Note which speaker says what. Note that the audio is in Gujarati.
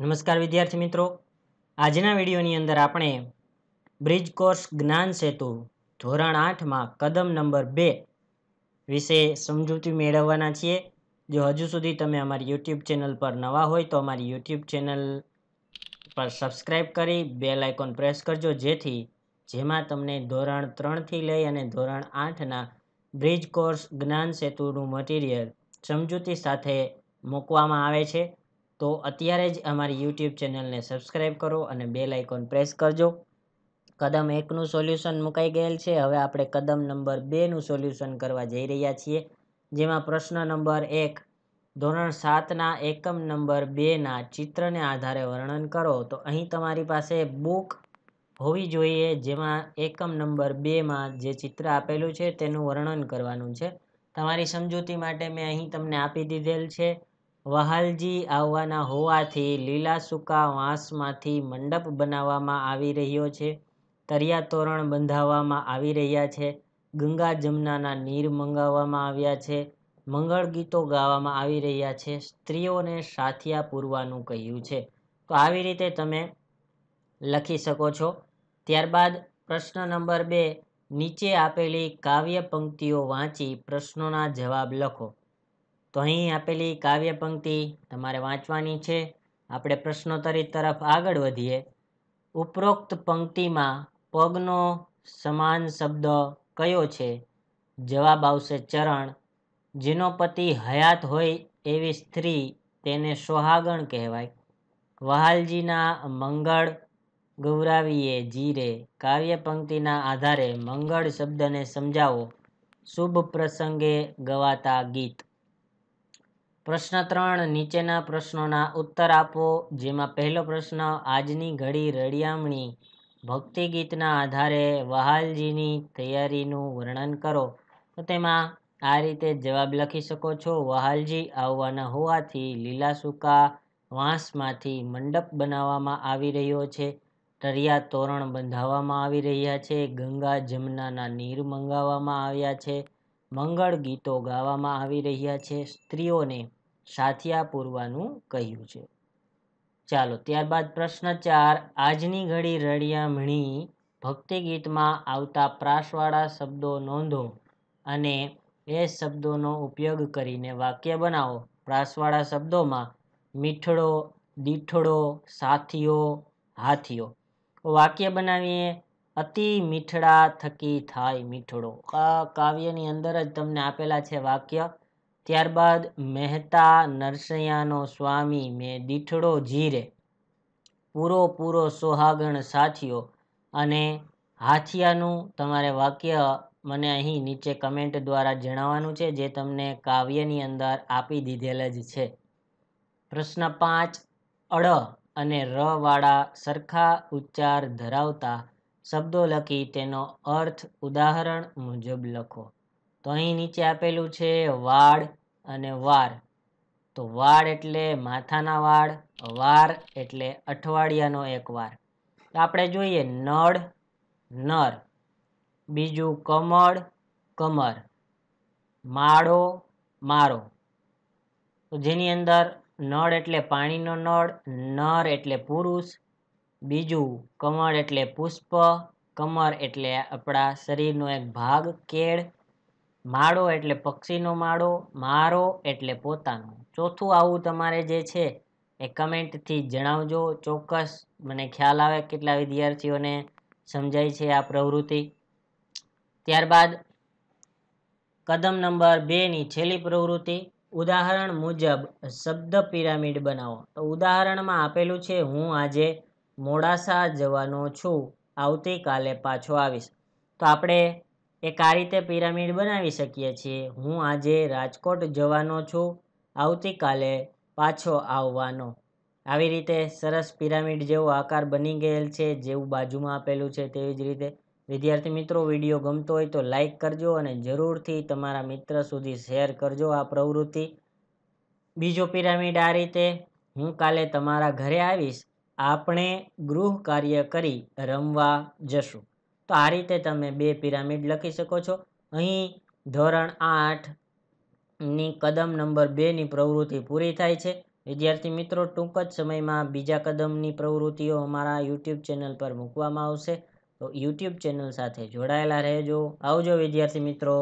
Speaker 1: નમસ્કાર વિદ્યાર્થી મિત્રો આજના વિડીયોની અંદર આપણે બ્રિજ કોર્સ જ્ઞાન સેતુ ધોરણ આઠમાં કદમ નંબર બે વિશે સમજૂતી મેળવવાના છીએ જો હજુ સુધી તમે અમારી યુટ્યુબ ચેનલ પર નવા હોય તો અમારી યુટ્યુબ ચેનલ પર સબસ્ક્રાઈબ કરી બેલ આઇકોન પ્રેસ કરજો જેથી જેમાં તમને ધોરણ ત્રણથી લઈ અને ધોરણ આઠના બ્રિજ કોર્સ જ્ઞાન સેતુનું મટીરિયલ સમજૂતી સાથે મૂકવામાં આવે છે તો અત્યારે જ અમારી યુટ્યુબ ચેનલને સબસ્ક્રાઈબ કરો અને બે લાઇકોન પ્રેસ કરજો કદમ એકનું સોલ્યુશન મુકાઈ ગયેલ છે હવે આપણે કદમ નંબર બેનું સોલ્યુશન કરવા જઈ રહ્યા છીએ જેમાં પ્રશ્ન નંબર એક ધોરણ સાતના એકમ નંબર બેના ચિત્રને આધારે વર્ણન કરો તો અહીં તમારી પાસે બુક હોવી જોઈએ જેમાં એકમ નંબર બેમાં જે ચિત્ર આપેલું છે તેનું વર્ણન કરવાનું છે તમારી સમજૂતી માટે મેં અહીં તમને આપી દીધેલ છે વહાલજી આવવાના હોવાથી લીલા સૂકા વાંસમાંથી મંડપ બનાવવામાં આવી રહ્યો છે તરિયા તોરણ બંધાવવામાં આવી રહ્યા છે ગંગા જમનાના નીર મંગાવવામાં આવ્યા છે મંગળ ગીતો ગાવામાં આવી રહ્યા છે સ્ત્રીઓને સાથિયા પૂરવાનું કહ્યું છે તો આવી રીતે તમે લખી શકો છો ત્યારબાદ પ્રશ્ન નંબર બે નીચે આપેલી કાવ્ય પંક્તિઓ વાંચી પ્રશ્નોના જવાબ લખો તો અહીં આપેલી કાવ્ય પંક્તિ તમારે વાંચવાની છે આપણે પ્રશ્નોત્તરી તરફ આગળ વધીએ ઉપરોક્ત પંક્તિમાં પગનો સમાન શબ્દ કયો છે જવાબ આવશે ચરણ જેનો પતિ હયાત હોય એવી સ્ત્રી તેને સોહાગણ કહેવાય વહાલજીના મંગળ ગૌરાવીએ જીરે કાવ્ય પંક્તિના આધારે મંગળ શબ્દને સમજાવો શુભ પ્રસંગે ગવાતા ગીત પ્રશ્ન ત્રણ નીચેના પ્રશ્નોના ઉત્તર આપો જેમાં પહેલો પ્રશ્ન આજની ઘડી રળિયામણી ભક્તિ ગીતના આધારે વહાલજીની તૈયારીનું વર્ણન કરો તો તેમાં આ રીતે જવાબ લખી શકો છો વહાલજી આવવાના હોવાથી લીલા સૂકા વાંસમાંથી મંડપ બનાવવામાં આવી રહ્યો છે તરિયા તોરણ બંધાવવામાં આવી રહ્યા છે ગંગા જમનાના નીર મંગાવવામાં આવ્યા છે મંગળ ગીતો ગાવામાં આવી રહ્યા છે સ્ત્રીઓને સાથિયા પૂરવાનું કહ્યું છે ચાલો ત્યારબાદ પ્રશ્ન ચાર આજની ઘડી રળિયામણી ભક્તિ ગીતમાં આવતા પ્રાસવાળા શબ્દો નોંધો અને એ શબ્દોનો ઉપયોગ કરીને વાક્ય બનાવો પ્રાસવાળા શબ્દોમાં મીઠડો દીઠડો સાથીઓ હાથીઓ વાક્ય બનાવીએ અતિ મીઠડા થકી થાય મીઠડો આ કાવ્યની અંદર જ તમને આપેલા છે વાક્ય ત્યારબાદ મહેતા નરસૈયાનો સ્વામી મેં દીઠડો જીરે પૂરો પૂરો સોહાગણ સાથીઓ અને હાથિયાનું તમારે વાક્ય મને અહીં નીચે કમેન્ટ દ્વારા જણાવવાનું છે જે તમને કાવ્યની અંદર આપી દીધેલ જ છે પ્રશ્ન પાંચ અડ અને રવાળા સરખા ઉચ્ચાર ધરાવતા શબ્દો લખી તેનો અર્થ ઉદાહરણ મુજબ લખો તો અહીં નીચે આપેલું છે વાળ અને વાર તો વાળ એટલે માથાના વાળ વાર એટલે અઠવાડિયાનો એક વાર તો આપણે જોઈએ નળ નર બીજું કમળ કમર માળો મારો તો જેની અંદર નળ એટલે પાણીનો નળ નર એટલે પુરુષ બીજું કમળ એટલે પુષ્પ કમર એટલે આપણા શરીરનો એક ભાગ કેળ માળો એટલે પક્ષીનો માળો મારો એટલે પોતાનો ચોથું આવું તમારે જે છે એ કમેન્ટથી જણાવજો ચોક્કસ મને ખ્યાલ આવે કેટલા વિદ્યાર્થીઓને સમજાય છે આ પ્રવૃત્તિ ત્યારબાદ કદમ નંબર બેની છેલ્લી પ્રવૃત્તિ ઉદાહરણ મુજબ શબ્દ પિરામિડ બનાવો તો ઉદાહરણમાં આપેલું છે હું આજે મોડાસા જવાનો છું આવતીકાલે પાછો આવીશ તો આપણે એક આ રીતે પિરામિડ બનાવી શકીએ છીએ હું આજે રાજકોટ જવાનો છું આવતીકાલે પાછો આવવાનો આવી રીતે સરસ પિરામિડ જેવો આકાર બની ગયેલ છે જેવું બાજુમાં આપેલું છે તેવી જ રીતે વિદ્યાર્થી મિત્રો વિડીયો ગમતો હોય તો લાઇક કરજો અને જરૂરથી તમારા મિત્ર સુધી શેર કરજો આ પ્રવૃત્તિ બીજો પિરામિડ આ રીતે હું કાલે તમારા ઘરે આવીશ આપણે ગૃહ કાર્ય કરી રમવા જશું તો આ રીતે તમે બે પિરામિડ લખી શકો છો અહીં ધોરણ આઠની કદમ નંબર બેની પ્રવૃત્તિ પૂરી થાય છે વિદ્યાર્થી મિત્રો ટૂંક જ સમયમાં બીજા કદમની પ્રવૃત્તિઓ અમારા યુટ્યુબ ચેનલ પર મૂકવામાં આવશે તો યુટ્યુબ ચેનલ સાથે જોડાયેલા રહેજો આવજો વિદ્યાર્થી મિત્રો